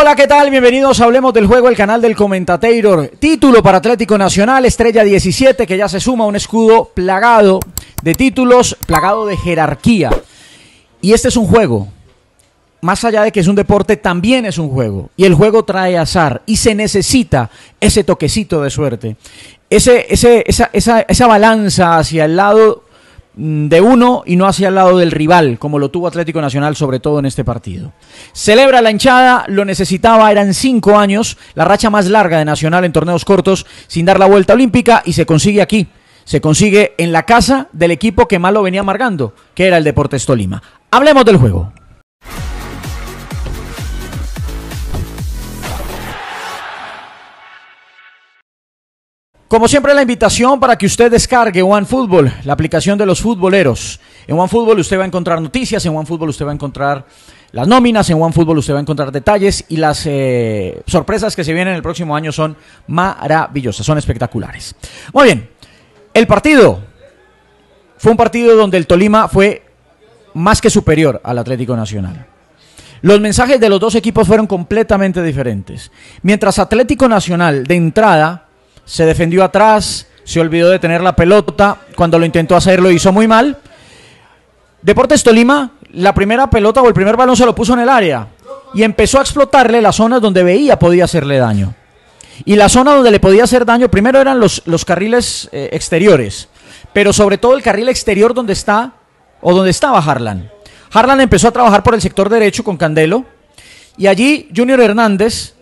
Hola, ¿qué tal? Bienvenidos a Hablemos del Juego, el canal del Comentateiro. Título para Atlético Nacional, Estrella 17, que ya se suma a un escudo plagado de títulos, plagado de jerarquía. Y este es un juego. Más allá de que es un deporte, también es un juego. Y el juego trae azar. Y se necesita ese toquecito de suerte. Ese, esa, esa balanza hacia el lado Mm, de uno y no hacia el lado del rival, como lo tuvo Atlético Nacional, sobre todo en este partido. Celebra la hinchada, lo necesitaba, eran cinco años, la racha más larga de Nacional en torneos cortos, sin dar la vuelta olímpica, y se consigue aquí. Se consigue en la casa del equipo que más lo venía amargando, que era el Deportes Tolima. Hablemos del juego. Como siempre, la invitación para que usted descargue One OneFootball, la aplicación de los futboleros. En One OneFootball usted va a encontrar noticias, en One OneFootball usted va a encontrar las nóminas, en One OneFootball usted va a encontrar detalles y las eh, sorpresas que se vienen el próximo año son maravillosas, son espectaculares. Muy bien, el partido fue un partido donde el Tolima fue más que superior al Atlético Nacional. Los mensajes de los dos equipos fueron completamente diferentes. Mientras Atlético Nacional de entrada se defendió atrás, se olvidó de tener la pelota, cuando lo intentó hacer lo hizo muy mal. Deportes Tolima, la primera pelota o el primer balón se lo puso en el área y empezó a explotarle las zonas donde veía podía hacerle daño. Y la zona donde le podía hacer daño primero eran los, carriles eh, exteriores, pero sobre todo el carril exterior donde está o donde estaba Harlan. Harlan empezó a trabajar por el sector derecho con Candelo y allí Junior Hernández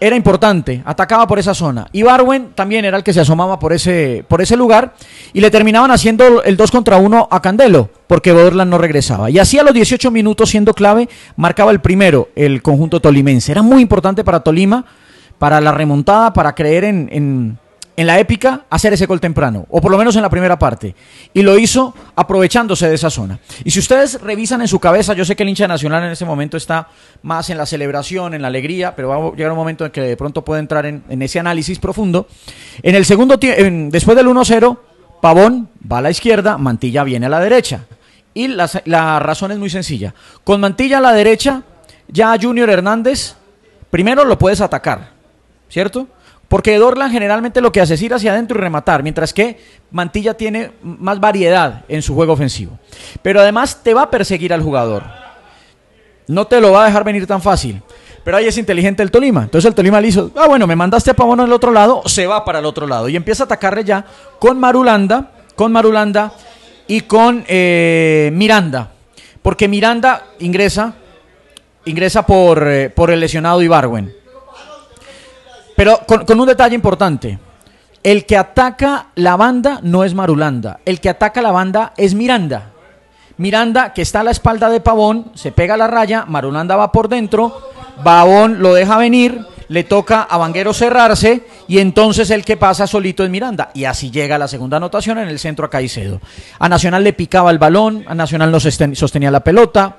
era importante, atacaba por esa zona. Y Barwen también era el que se asomaba por ese, por ese lugar y le terminaban haciendo el 2 contra 1 a Candelo, porque Borland no regresaba. Y así a los 18 minutos, siendo clave, marcaba el primero el conjunto tolimense. Era muy importante para Tolima, para la remontada, para creer en en la épica hacer ese gol temprano, o por lo menos en la primera parte. Y lo hizo aprovechándose de esa zona. Y si ustedes revisan en su cabeza, yo sé que el hincha nacional en ese momento está más en la celebración, en la alegría, pero va a llegar un momento en que de pronto puede entrar en, ese análisis profundo. En el segundo después del 1-0, Pavón va a la izquierda, Mantilla viene a la derecha. Y la, la razón es muy sencilla. Con Mantilla a la derecha, ya Junior Hernández, primero lo puedes atacar, ¿cierto? Porque Dorlan generalmente lo que hace es ir hacia adentro y rematar, mientras que Mantilla tiene más variedad en su juego ofensivo. Pero además te va a perseguir al jugador. No te lo va a dejar venir tan fácil. Pero ahí es inteligente el Tolima. Entonces el Tolima le hizo, ah, bueno, me mandaste a Pavón al otro lado, se va para el otro lado. Y empieza a atacarle ya con Marulanda, con Marulanda y con eh, Miranda. Porque Miranda ingresa, ingresa por, eh, por el lesionado Ibarwen. Pero con, un detalle importante. El que ataca la banda no es Marulanda. El que ataca la banda es Miranda. Miranda, que está a la espalda de Pavón, se pega la raya, Marulanda va por dentro, Pavón lo deja venir, le toca a Vanguero cerrarse y entonces el que pasa solito es Miranda. Y así llega la segunda anotación en el centro a Caicedo. A Nacional le picaba el balón, a Nacional no sostenía la pelota,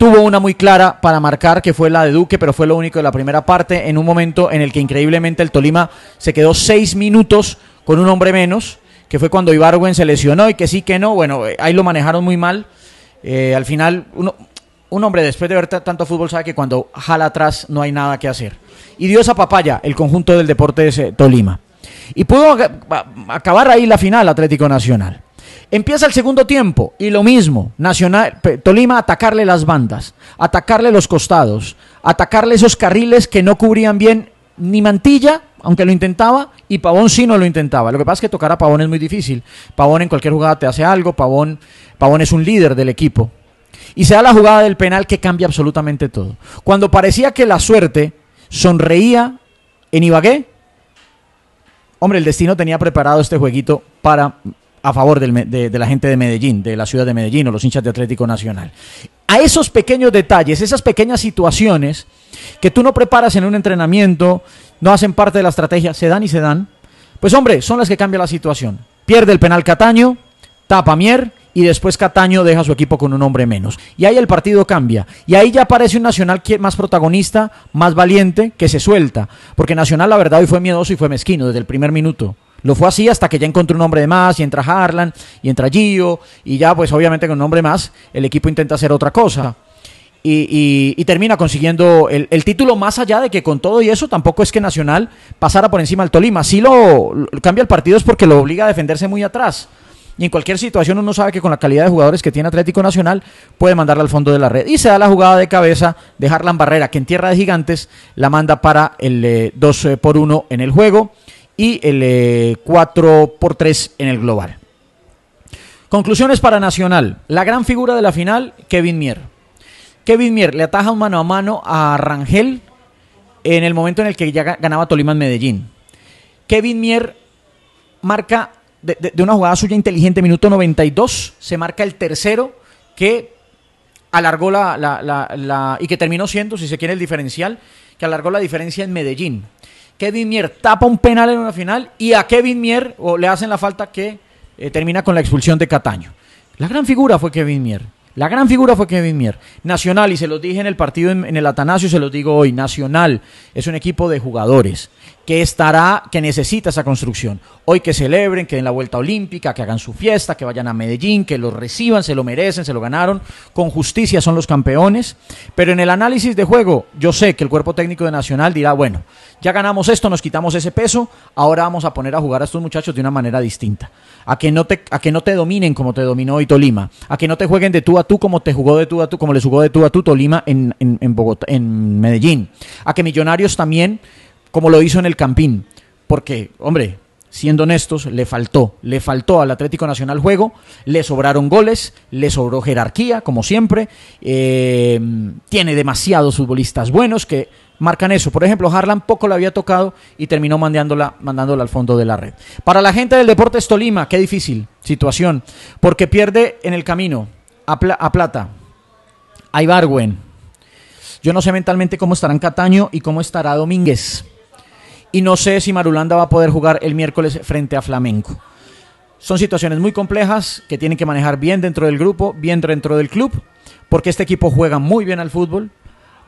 Tuvo una muy clara para marcar, que fue la de Duque, pero fue lo único de la primera parte, en un momento en el que increíblemente el Tolima se quedó seis minutos con un hombre menos, que fue cuando Ibargüen se lesionó y que sí, que no. Bueno, eh, ahí lo manejaron muy mal. Eh, al final, uno, un hombre después de ver tanto fútbol sabe que cuando jala atrás no hay nada que hacer. Y Dios esa papaya, el conjunto del deporte de eh, Tolima. Y pudo acabar ahí la final Atlético Nacional. Empieza el segundo tiempo y lo mismo, Nacional, Tolima atacarle las bandas, atacarle los costados, atacarle esos carriles que no cubrían bien ni Mantilla, aunque lo intentaba, y Pavón sí no lo intentaba. Lo que pasa es que tocar a Pavón es muy difícil. Pavón en cualquier jugada te hace algo, Pavón, Pavón es un líder del equipo. Y se da la jugada del penal que cambia absolutamente todo. Cuando parecía que la suerte sonreía en Ibagué, hombre, el destino tenía preparado este jueguito para a favor de, la gente de Medellín, de la ciudad de Medellín o los hinchas de Atlético Nacional. A esos pequeños detalles, esas pequeñas situaciones que tú no preparas en un entrenamiento, no hacen parte de la estrategia, se dan y se dan, pues hombre, son las que cambian la situación. Pierde el penal Cataño, tapa Mier y después Cataño deja a su equipo con un hombre menos. Y ahí el partido cambia. Y ahí ya aparece un Nacional más protagonista, más valiente, que se suelta. Porque Nacional, la verdad, hoy fue miedoso y fue mezquino desde el primer minuto. Lo fue así hasta que ya encontró un hombre de más y entra Harlan y entra Gio y ya pues obviamente con un hombre más el equipo intenta hacer otra cosa. Y, termina consiguiendo el, título más allá de que con todo y eso tampoco es que Nacional pasara por encima al Tolima. Si lo, cambia el partido es porque lo obliga a defenderse muy atrás. Y en cualquier situación uno sabe que con la calidad de jugadores que tiene Atlético Nacional puede mandarla al fondo de la red. Y se da la jugada de cabeza de Harlan Barrera, que en Tierra de Gigantes la manda para el 2 eh, eh, por 1 en el juego y el 4 eh, por 3 en el global. Conclusiones para Nacional. La gran figura de la final, Kevin Mier. Kevin Mier le ataja un mano a mano a Rangel en el momento en el que ya ganaba Tolima en Medellín. Kevin Mier marca de, una jugada suya inteligente, minuto 92, se marca el tercero que alargó la, y que terminó siendo, si se quiere, el diferencial, que alargó la diferencia en Medellín. Kevin Mier tapa un penal en una final y a Kevin Mier o le hacen la falta que eh, termina con la expulsión de Cataño. La gran figura fue Kevin Mier. La gran figura fue Kevin Mier. Nacional, y se los dije en el partido en, el Atanasio, se los digo hoy, Nacional es un equipo de jugadores que estará, que necesita esa construcción. Hoy que celebren, que den la vuelta olímpica, que hagan su fiesta, que vayan a Medellín, que los reciban, se lo merecen, se lo ganaron. Con justicia son los campeones. Pero en el análisis de juego, yo sé que el cuerpo técnico de Nacional dirá, bueno, ya ganamos esto, nos quitamos ese peso, ahora vamos a poner a jugar a estos muchachos de una manera distinta. A que no te, a que no te dominen como te dominó hoy Tolima, a que no te jueguen de tu tú como te jugó de tú a tú, como le jugó de tú a tú Tolima en, en, Bogotá, en Medellín. A que Millonarios también, como lo hizo en el Campín. Porque, hombre, siendo honestos, le faltó. Le faltó al Atlético Nacional juego, le sobraron goles, le sobró jerarquía, como siempre. Eh, tiene demasiados futbolistas buenos que marcan eso. Por ejemplo, Harlan poco la había tocado y terminó mandándola, mandándola al fondo de la red. Para la gente del Deportes Tolima, qué difícil situación, porque pierde en el camino a, Plata, a Ibarwen. Yo no sé mentalmente cómo en Cataño y cómo estará Domínguez. Y no sé si Marulanda va a poder jugar el miércoles frente a Flamenco. Son situaciones muy complejas que tienen que manejar bien dentro del grupo, bien dentro del club, porque este equipo juega muy bien al fútbol.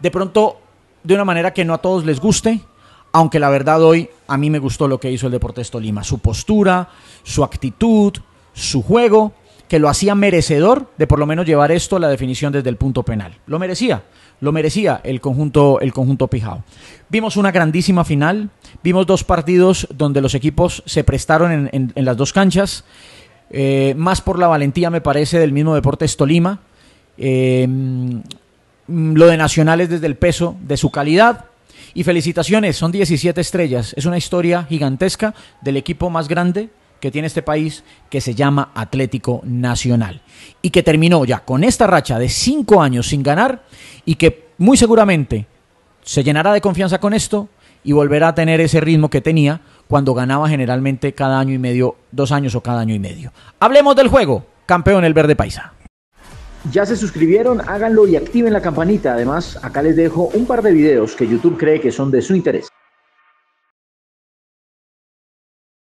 De pronto, de una manera que no a todos les guste, aunque la verdad hoy a mí me gustó lo que hizo el Deportes Tolima. Su postura, su actitud, su juego, que lo hacía merecedor de por lo menos llevar esto a la definición desde el punto penal. Lo merecía, lo merecía el conjunto, el conjunto Pijao. Vimos una grandísima final, vimos dos partidos donde los equipos se prestaron en, las dos canchas, eh, más por la valentía, me parece, del mismo Deportes Tolima. Eh, lo de Nacionales desde el peso de su calidad, y felicitaciones, son 17 estrellas. Es una historia gigantesca del equipo más grande que tiene este país que se llama Atlético Nacional y que terminó ya con esta racha de cinco años sin ganar y que muy seguramente se llenará de confianza con esto y volverá a tener ese ritmo que tenía cuando ganaba generalmente cada año y medio, dos años o cada año y medio. Hablemos del juego, campeón el verde paisa. Ya se suscribieron, háganlo y activen la campanita. Además, acá les dejo un par de videos que YouTube cree que son de su interés.